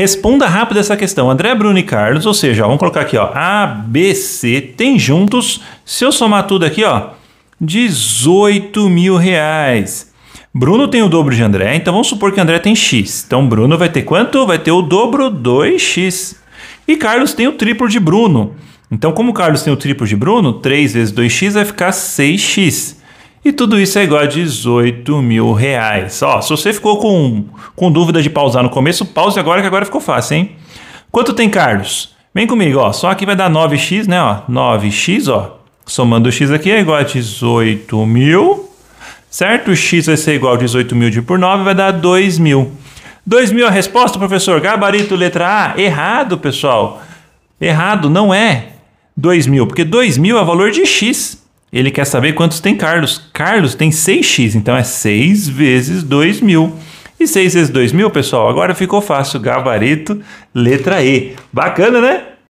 Responda rápido essa questão. André, Bruno e Carlos, ou seja, ó, vamos colocar aqui, ó, A, B, C, tem juntos. Se eu somar tudo aqui, ó, 18 mil reais. Bruno tem o dobro de André, então vamos supor que André tem X. Então Bruno vai ter quanto? Vai ter o dobro 2X. E Carlos tem o triplo de Bruno. Então, como Carlos tem o triplo de Bruno, 3 vezes 2x vai ficar 6x. E tudo isso é igual a 18 mil reais. Ó, se você ficou com, com dúvida de pausar no começo, pause agora que agora ficou fácil, hein? Quanto tem, Carlos? Vem comigo, ó. Só aqui vai dar 9x, né? Ó, 9x, ó. Somando o x aqui é igual a 18 mil. Certo? O x vai ser igual a 18 mil dividido por 9, vai dar 2 mil. 2 mil é a resposta, professor? Gabarito, letra A. Errado, pessoal. Errado, não é 2 mil, porque 2 mil é valor de x. Ele quer saber quantos tem Carlos. Carlos tem 6x, então é 6 vezes 2.000. E 6 vezes 2.000, pessoal, agora ficou fácil. Gabarito, letra E. Bacana, né?